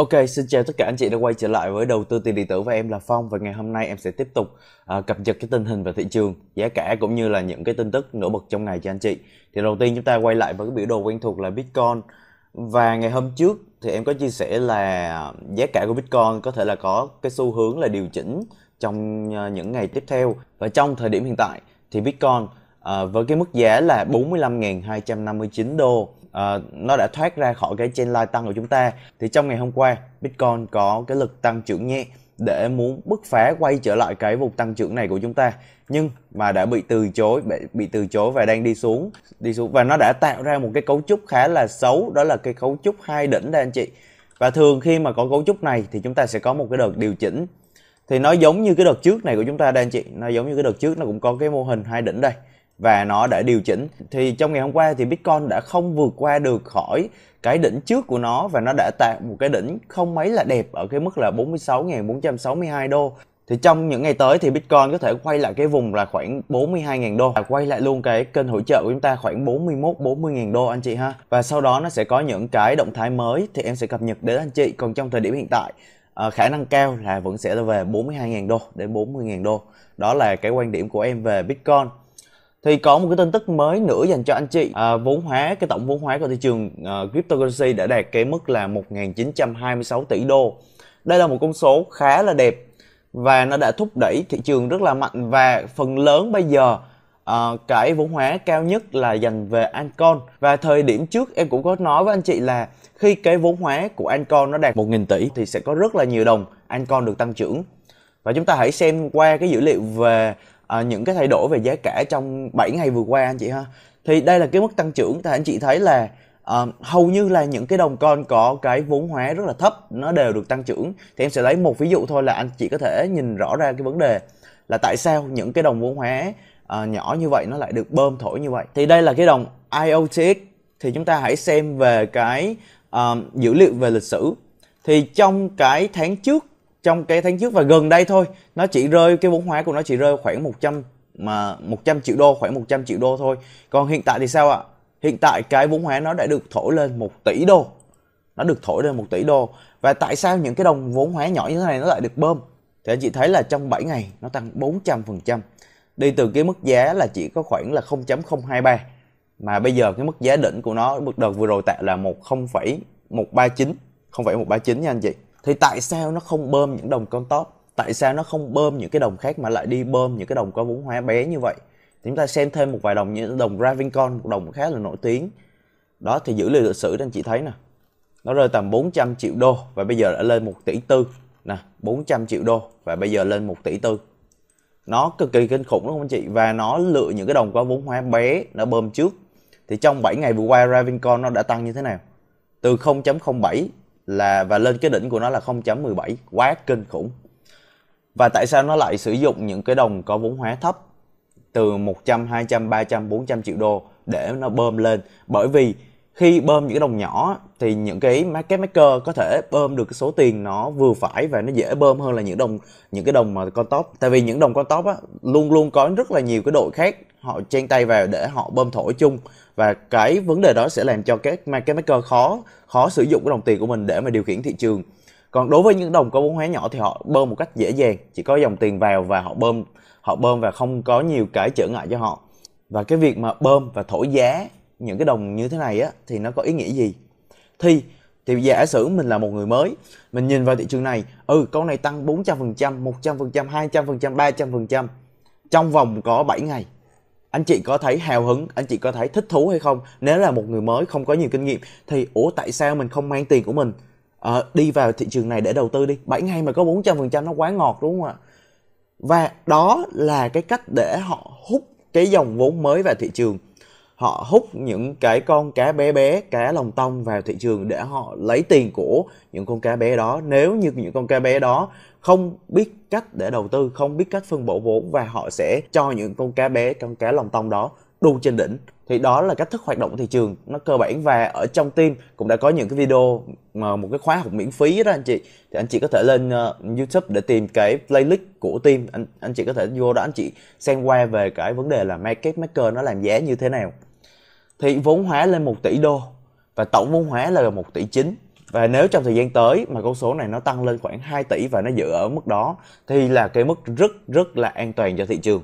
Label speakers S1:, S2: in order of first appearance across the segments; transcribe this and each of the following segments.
S1: Ok, xin chào tất cả anh chị đã quay trở lại với đầu tư tiền điện tử và em là Phong và ngày hôm nay em sẽ tiếp tục uh, cập nhật cái tình hình về thị trường, giá cả cũng như là những cái tin tức nổi bật trong ngày cho anh chị. Thì đầu tiên chúng ta quay lại với cái biểu đồ quen thuộc là Bitcoin và ngày hôm trước thì em có chia sẻ là giá cả của Bitcoin có thể là có cái xu hướng là điều chỉnh trong à, những ngày tiếp theo và trong thời điểm hiện tại thì Bitcoin uh, với cái mức giá là 45.259 đô uh, nó đã thoát ra khỏi cái chain line tăng của chúng ta thì trong ngày hôm qua Bitcoin có cái lực tăng trưởng nhẹ để muốn bứt phá quay trở lại cái vùng tăng trưởng này của chúng ta nhưng mà đã bị từ chối bị, bị từ chối và đang đi xuống đi xuống và nó đã tạo ra một cái cấu trúc khá là xấu đó là cái cấu trúc hai đỉnh đây anh chị và thường khi mà có cấu trúc này thì chúng ta sẽ có một cái đợt điều chỉnh thì nó giống như cái đợt trước này của chúng ta đây anh chị nó giống như cái đợt trước nó cũng có cái mô hình hai đỉnh đây và nó đã điều chỉnh thì trong ngày hôm qua thì Bitcoin đã không vượt qua được khỏi cái đỉnh trước của nó và nó đã tạo một cái đỉnh không mấy là đẹp ở cái mức là 46.462 đô thì trong những ngày tới thì Bitcoin có thể quay lại cái vùng là khoảng 42.000 đô và quay lại luôn cái kênh hỗ trợ của chúng ta khoảng 41 40.000 đô anh chị ha. Và sau đó nó sẽ có những cái động thái mới thì em sẽ cập nhật đến anh chị. Còn trong thời điểm hiện tại à, khả năng cao là vẫn sẽ là về 42.000 đô đến 40.000 đô. Đó là cái quan điểm của em về Bitcoin thì có một cái tin tức mới nữa dành cho anh chị à, vốn hóa cái tổng vốn hóa của thị trường uh, cryptocurrency đã đạt cái mức là 1.926 tỷ đô đây là một con số khá là đẹp và nó đã thúc đẩy thị trường rất là mạnh và phần lớn bây giờ uh, cái vốn hóa cao nhất là dành về Ancon và thời điểm trước em cũng có nói với anh chị là khi cái vốn hóa của Ancon nó đạt 1.000 tỷ thì sẽ có rất là nhiều đồng Ancon được tăng trưởng và chúng ta hãy xem qua cái dữ liệu về à, những cái thay đổi về giá cả trong 7 ngày vừa qua anh chị ha thì đây là cái mức tăng trưởng thì anh chị thấy là à, hầu như là những cái đồng con có cái vốn hóa rất là thấp nó đều được tăng trưởng thì em sẽ lấy một ví dụ thôi là anh chị có thể nhìn rõ ra cái vấn đề là tại sao những cái đồng vốn hóa à, nhỏ như vậy nó lại được bơm thổi như vậy thì đây là cái đồng IOTX thì chúng ta hãy xem về cái à, dữ liệu về lịch sử thì trong cái tháng trước trong cái tháng trước và gần đây thôi nó chỉ rơi cái vốn hóa của nó chỉ rơi khoảng 100 mà 100 triệu đô khoảng 100 triệu đô thôi còn hiện tại thì sao ạ hiện tại cái vốn hóa nó đã được thổi lên 1 tỷ đô nó được thổi lên 1 tỷ đô và tại sao những cái đồng vốn hóa nhỏ như thế này nó lại được bơm thì anh chị thấy là trong 7 ngày nó tăng 400% đi từ cái mức giá là chỉ có khoảng là 0.023 mà bây giờ cái mức giá đỉnh của nó bước đầu vừa rồi tạo là 1.139 0.139 nha anh chị thì tại sao nó không bơm những đồng con top tại sao nó không bơm những cái đồng khác mà lại đi bơm những cái đồng có vốn hóa bé như vậy thì chúng ta xem thêm một vài đồng như đồng Ravincon một đồng khá là nổi tiếng đó thì dữ liệu lịch sử anh chị thấy nè nó rơi tầm 400 triệu đô và bây giờ đã lên 1 tỷ tư nè 400 triệu đô và bây giờ lên 1 tỷ tư nó cực kỳ kinh khủng đúng không anh chị và nó lựa những cái đồng có vốn hóa bé nó bơm trước thì trong 7 ngày vừa qua Ravincon nó đã tăng như thế nào từ 0.07 là và lên cái đỉnh của nó là 0.17 quá kinh khủng và tại sao nó lại sử dụng những cái đồng có vốn hóa thấp từ 100, 200, 300, 400 triệu đô để nó bơm lên bởi vì khi bơm những cái đồng nhỏ thì những cái market maker có thể bơm được cái số tiền nó vừa phải và nó dễ bơm hơn là những đồng những cái đồng mà con top tại vì những đồng con top á luôn luôn có rất là nhiều cái đội khác họ chen tay vào để họ bơm thổi chung và cái vấn đề đó sẽ làm cho các market maker khó khó sử dụng cái đồng tiền của mình để mà điều khiển thị trường còn đối với những đồng có vốn hóa nhỏ thì họ bơm một cách dễ dàng chỉ có dòng tiền vào và họ bơm họ bơm và không có nhiều cái trở ngại cho họ và cái việc mà bơm và thổi giá những cái đồng như thế này á thì nó có ý nghĩa gì thì thì giả sử mình là một người mới mình nhìn vào thị trường này ừ con này tăng 400% 100% 200% 300% trong vòng có 7 ngày anh chị có thấy hào hứng anh chị có thấy thích thú hay không nếu là một người mới không có nhiều kinh nghiệm thì ủa tại sao mình không mang tiền của mình à, đi vào thị trường này để đầu tư đi 7 ngày mà có 400% nó quá ngọt đúng không ạ và đó là cái cách để họ hút cái dòng vốn mới vào thị trường họ hút những cái con cá bé bé cá lồng tông vào thị trường để họ lấy tiền của những con cá bé đó nếu như những con cá bé đó không biết cách để đầu tư không biết cách phân bổ vốn và họ sẽ cho những con cá bé con cá lồng tông đó đu trên đỉnh thì đó là cách thức hoạt động của thị trường nó cơ bản và ở trong team cũng đã có những cái video mà một cái khóa học miễn phí đó anh chị thì anh chị có thể lên uh, YouTube để tìm cái playlist của team anh anh chị có thể vô đó anh chị xem qua về cái vấn đề là market maker nó làm giá như thế nào thì vốn hóa lên 1 tỷ đô và tổng vốn hóa là 1 tỷ 9 và nếu trong thời gian tới mà con số này nó tăng lên khoảng 2 tỷ và nó dựa ở mức đó thì là cái mức rất rất là an toàn cho thị trường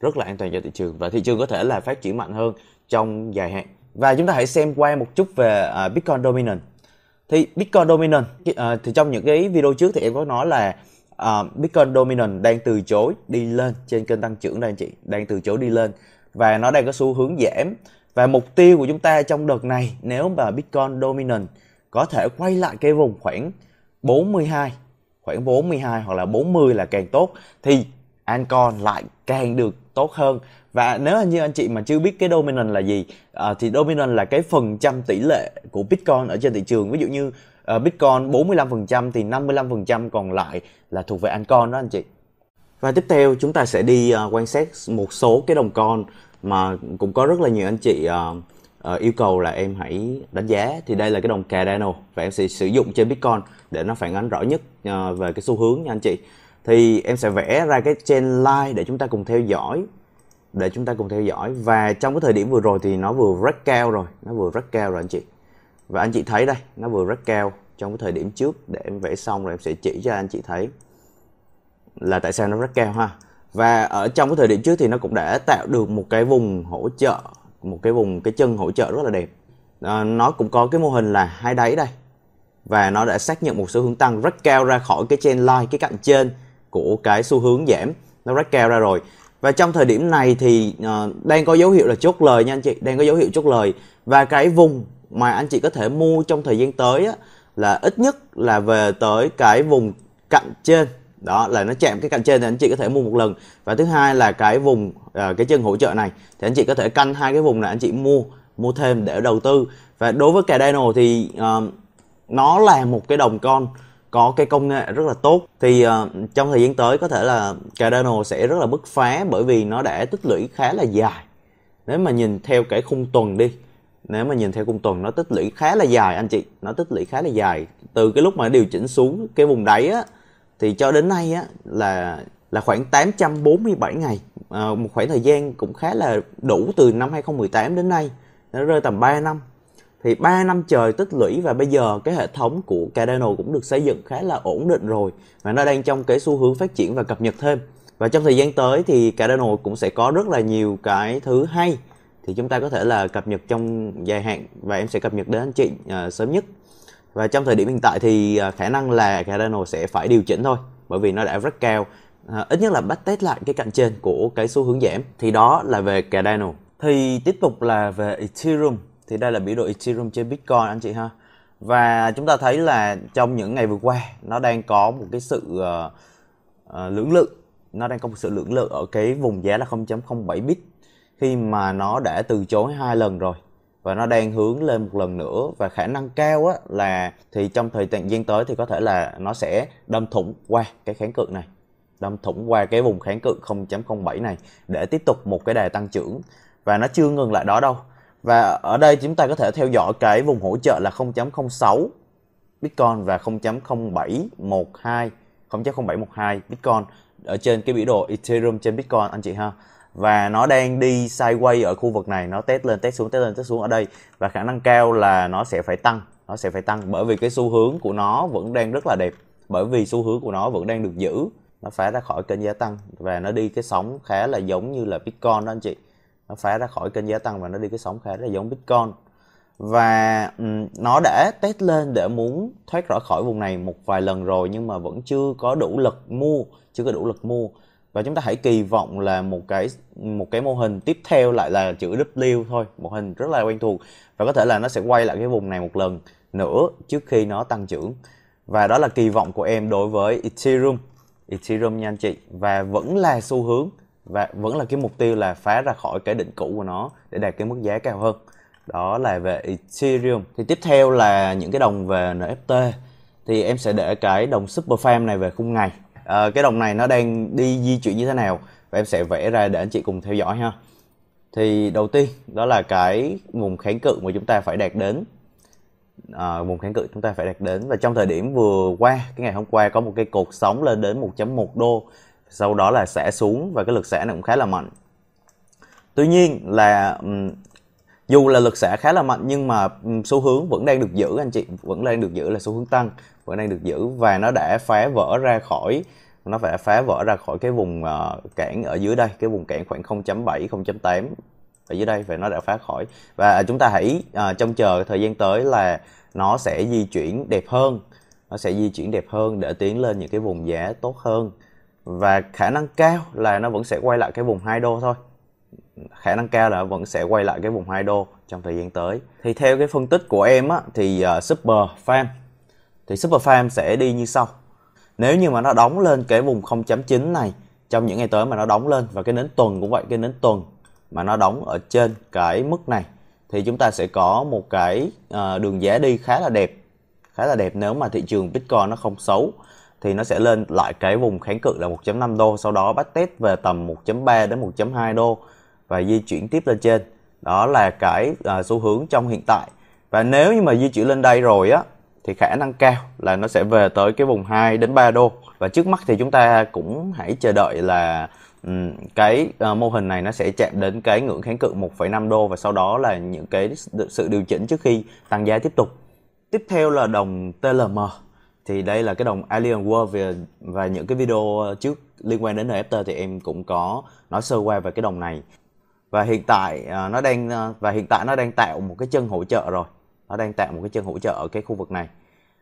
S1: rất là an toàn cho thị trường và thị trường có thể là phát triển mạnh hơn trong dài hạn và chúng ta hãy xem qua một chút về uh, Bitcoin Dominant thì Bitcoin Dominant uh, thì trong những cái video trước thì em có nói là uh, Bitcoin Dominant đang từ chối đi lên trên kênh tăng trưởng đây anh chị đang từ chối đi lên và nó đang có xu hướng giảm và mục tiêu của chúng ta trong đợt này nếu mà Bitcoin dominant có thể quay lại cái vùng khoảng 42, khoảng 42 hoặc là 40 là càng tốt thì Ancon lại càng được tốt hơn và nếu như anh chị mà chưa biết cái dominant là gì à, thì dominant là cái phần trăm tỷ lệ của Bitcoin ở trên thị trường ví dụ như uh, Bitcoin 45% thì 55% còn lại là thuộc về Ancon đó anh chị. Và tiếp theo chúng ta sẽ đi à, quan sát một số cái đồng con mà cũng có rất là nhiều anh chị uh, uh, yêu cầu là em hãy đánh giá thì đây là cái đồng cardano và em sẽ sử dụng trên bitcoin để nó phản ánh rõ nhất uh, về cái xu hướng nha anh chị thì em sẽ vẽ ra cái trend line để chúng ta cùng theo dõi để chúng ta cùng theo dõi và trong cái thời điểm vừa rồi thì nó vừa rất cao rồi nó vừa rất cao rồi anh chị và anh chị thấy đây nó vừa rất cao trong cái thời điểm trước để em vẽ xong rồi em sẽ chỉ cho anh chị thấy là tại sao nó rất cao ha và ở trong cái thời điểm trước thì nó cũng đã tạo được một cái vùng hỗ trợ một cái vùng cái chân hỗ trợ rất là đẹp à, nó cũng có cái mô hình là hai đáy đây và nó đã xác nhận một xu hướng tăng rất cao ra khỏi cái trên line cái cạnh trên của cái xu hướng giảm nó rất cao ra rồi và trong thời điểm này thì uh, đang có dấu hiệu là chốt lời nha anh chị đang có dấu hiệu chốt lời và cái vùng mà anh chị có thể mua trong thời gian tới á, là ít nhất là về tới cái vùng cạnh trên đó là nó chạm cái cạnh trên thì anh chị có thể mua một lần và thứ hai là cái vùng uh, cái chân hỗ trợ này thì anh chị có thể căn hai cái vùng này anh chị mua mua thêm để đầu tư và đối với Cardano thì uh, nó là một cái đồng con có cái công nghệ rất là tốt thì uh, trong thời gian tới có thể là Cardano sẽ rất là bứt phá bởi vì nó đã tích lũy khá là dài nếu mà nhìn theo cái khung tuần đi nếu mà nhìn theo khung tuần nó tích lũy khá là dài anh chị nó tích lũy khá là dài từ cái lúc mà điều chỉnh xuống cái vùng đáy á thì cho đến nay á là là khoảng 847 ngày à, một khoảng thời gian cũng khá là đủ từ năm 2018 đến nay nó rơi tầm 3 năm thì 3 năm trời tích lũy và bây giờ cái hệ thống của Cardano cũng được xây dựng khá là ổn định rồi và nó đang trong cái xu hướng phát triển và cập nhật thêm và trong thời gian tới thì Cardano cũng sẽ có rất là nhiều cái thứ hay thì chúng ta có thể là cập nhật trong dài hạn và em sẽ cập nhật đến anh chị à, sớm nhất và trong thời điểm hiện tại thì à, khả năng là Cardano sẽ phải điều chỉnh thôi bởi vì nó đã rất cao à, ít nhất là bắt test lại cái cạnh trên của cái xu hướng giảm thì đó là về Cardano thì tiếp tục là về Ethereum thì đây là biểu đồ Ethereum trên Bitcoin anh chị ha và chúng ta thấy là trong những ngày vừa qua nó đang có một cái sự uh, uh, lưỡng lự nó đang có một sự lưỡng lự ở cái vùng giá là 0.07 bit khi mà nó đã từ chối hai lần rồi và nó đang hướng lên một lần nữa và khả năng cao á là thì trong thời gian tới thì có thể là nó sẽ đâm thủng qua cái kháng cự này đâm thủng qua cái vùng kháng cự 0.07 này để tiếp tục một cái đà tăng trưởng và nó chưa ngừng lại đó đâu và ở đây chúng ta có thể theo dõi cái vùng hỗ trợ là 0.06 Bitcoin và 0.0712 0.0712 Bitcoin ở trên cái biểu đồ Ethereum trên Bitcoin anh chị ha và nó đang đi sideways ở khu vực này nó test lên test xuống test lên test xuống ở đây và khả năng cao là nó sẽ phải tăng nó sẽ phải tăng bởi vì cái xu hướng của nó vẫn đang rất là đẹp bởi vì xu hướng của nó vẫn đang được giữ nó phá ra khỏi kênh giá tăng và nó đi cái sóng khá là giống như là bitcoin đó anh chị nó phá ra khỏi kênh giá tăng và nó đi cái sóng khá là giống bitcoin và um, nó đã test lên để muốn thoát ra khỏi vùng này một vài lần rồi nhưng mà vẫn chưa có đủ lực mua chưa có đủ lực mua và chúng ta hãy kỳ vọng là một cái một cái mô hình tiếp theo lại là chữ W thôi một hình rất là quen thuộc và có thể là nó sẽ quay lại cái vùng này một lần nữa trước khi nó tăng trưởng và đó là kỳ vọng của em đối với Ethereum Ethereum nha anh chị và vẫn là xu hướng và vẫn là cái mục tiêu là phá ra khỏi cái định cũ của nó để đạt cái mức giá cao hơn đó là về Ethereum thì tiếp theo là những cái đồng về NFT thì em sẽ để cái đồng super farm này về khung ngày uh, cái đồng này nó đang đi di chuyển như thế nào và em sẽ vẽ ra để anh chị cùng theo dõi ha thì đầu tiên đó là cái vùng kháng cự mà chúng ta phải đạt đến à, vùng kháng cự chúng ta phải đạt đến và trong thời điểm vừa qua cái ngày hôm qua có một cái cột sóng lên đến 1.1 đô sau đó là xả xuống và cái lực xả này cũng khá là mạnh tuy nhiên là dù là lực xả khá là mạnh nhưng mà xu hướng vẫn đang được giữ anh chị vẫn đang được giữ là xu hướng tăng vẫn đang được giữ và nó đã phá vỡ ra khỏi nó phải phá vỡ ra khỏi cái vùng uh, ờ, cản ở dưới đây cái vùng cản khoảng 0.7 0.8 ở dưới đây và nó đã phá khỏi và chúng ta hãy uh, trông chờ thời gian tới là nó sẽ di chuyển đẹp hơn nó sẽ di chuyển đẹp hơn để tiến lên những cái vùng giá tốt hơn và khả năng cao là nó vẫn sẽ quay lại cái vùng hai đô thôi khả năng cao là vẫn sẽ quay lại cái vùng 2 đô trong thời gian tới. Thì theo cái phân tích của em á, thì uh, Super Farm thì Super Farm sẽ đi như sau. Nếu như mà nó đóng lên cái vùng 0.9 này trong những ngày tới mà nó đóng lên và cái nến tuần cũng vậy, cái nến tuần mà nó đóng ở trên cái mức này thì chúng ta sẽ có một cái uh, đường giá đi khá là đẹp. Khá là đẹp nếu mà thị trường Bitcoin nó không xấu thì nó sẽ lên lại cái vùng kháng cự là 1.5 đô sau đó bắt test về tầm 1.3 đến 1.2 đô và di chuyển tiếp lên trên đó là cái à, xu hướng trong hiện tại và nếu như mà di chuyển lên đây rồi á thì khả năng cao là nó sẽ về tới cái vùng 2 đến 3 đô và trước mắt thì chúng ta cũng hãy chờ đợi là um, cái uh, mô hình này nó sẽ chạm đến cái ngưỡng kháng cự 1,5 đô và sau đó là những cái sự điều chỉnh trước khi tăng giá tiếp tục. Tiếp theo là đồng TLM thì đây là cái đồng Alien World về và những cái video trước liên quan đến NFT thì em cũng có nói sơ qua về cái đồng này và hiện tại uh, nó đang uh, và hiện tại nó đang tạo một cái chân hỗ trợ rồi nó đang tạo một cái chân hỗ trợ ở cái khu vực này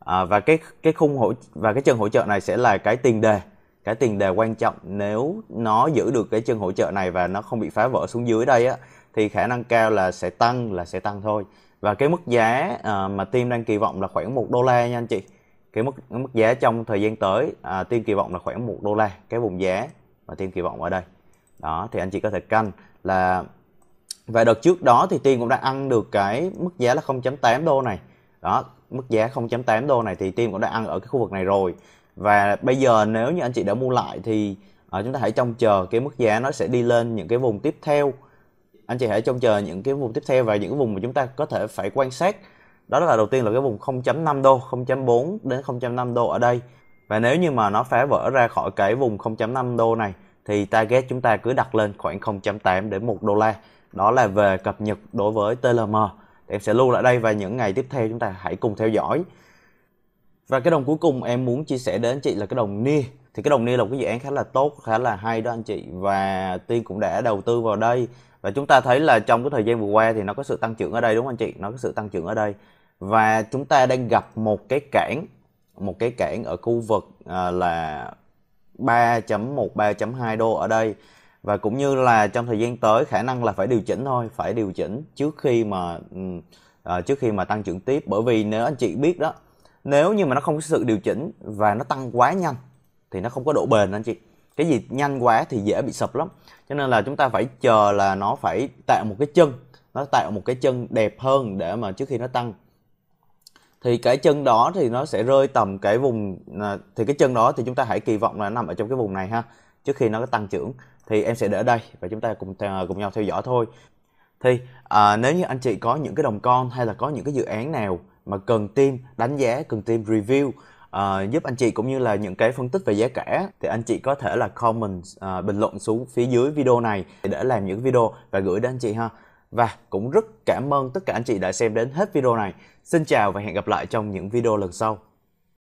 S1: à, và cái cái khung hỗ và cái chân hỗ trợ này sẽ là cái tiền đề cái tiền đề quan trọng nếu nó giữ được cái chân hỗ trợ này và nó không bị phá vỡ xuống dưới đây á thì khả năng cao là sẽ tăng là sẽ tăng thôi và cái mức giá à, mà team đang kỳ vọng là khoảng một đô la nha anh chị cái mức mức giá trong thời gian tới à, team kỳ vọng là khoảng một đô la cái vùng giá mà team kỳ vọng ở đây đó thì anh chị có thể canh là và đợt trước đó thì Tiên cũng đã ăn được cái mức giá là 0.8 đô này. Đó, mức giá 0.8 đô này thì Tiên cũng đã ăn ở cái khu vực này rồi. Và bây giờ nếu như anh chị đã mua lại thì à, chúng ta hãy trông chờ cái mức giá nó sẽ đi lên những cái vùng tiếp theo. Anh chị hãy trông chờ những cái vùng tiếp theo và những cái vùng mà chúng ta có thể phải quan sát. Đó là đầu tiên là cái vùng 0.5 đô, 0.4 đến 0.5 đô ở đây. Và nếu như mà nó phá vỡ ra khỏi cái vùng 0.5 đô này thì target chúng ta cứ đặt lên khoảng 0.8 đến 1 đô la. Đó là về cập nhật đối với TLM. em sẽ lưu lại đây và những ngày tiếp theo chúng ta hãy cùng theo dõi. Và cái đồng cuối cùng em muốn chia sẻ đến chị là cái đồng NIA. Thì cái đồng NIA là một cái dự án khá là tốt, khá là hay đó anh chị và Tiên cũng đã đầu tư vào đây. Và chúng ta thấy là trong cái thời gian vừa qua thì nó có sự tăng trưởng ở đây đúng không anh chị? Nó có sự tăng trưởng ở đây. Và chúng ta đang gặp một cái cản một cái cản ở khu vực à, là 3.1 3.2 đô ở đây và cũng như là trong thời gian tới khả năng là phải điều chỉnh thôi phải điều chỉnh trước khi mà uh, trước khi mà tăng trưởng tiếp bởi vì nếu anh chị biết đó nếu như mà nó không có sự điều chỉnh và nó tăng quá nhanh thì nó không có độ bền anh chị cái gì nhanh quá thì dễ bị sập lắm cho nên là chúng ta phải chờ là nó phải tạo một cái chân nó tạo một cái chân đẹp hơn để mà trước khi nó tăng thì cái chân đó thì nó sẽ rơi tầm cái vùng à, thì cái chân đó thì chúng ta hãy kỳ vọng là nằm ở trong cái vùng này ha trước khi nó tăng trưởng thì em sẽ để ở đây và chúng ta cùng à, cùng nhau theo dõi thôi thì à, nếu như anh chị có những cái đồng con hay là có những cái dự án nào mà cần team đánh giá cần team review à, giúp anh chị cũng như là những cái phân tích về giá cả thì anh chị có thể là comment à, bình luận xuống phía dưới video này để làm những video và gửi đến anh chị ha và cũng rất cảm ơn tất cả anh chị đã xem đến hết video này. Xin chào và hẹn gặp lại trong những video lần sau.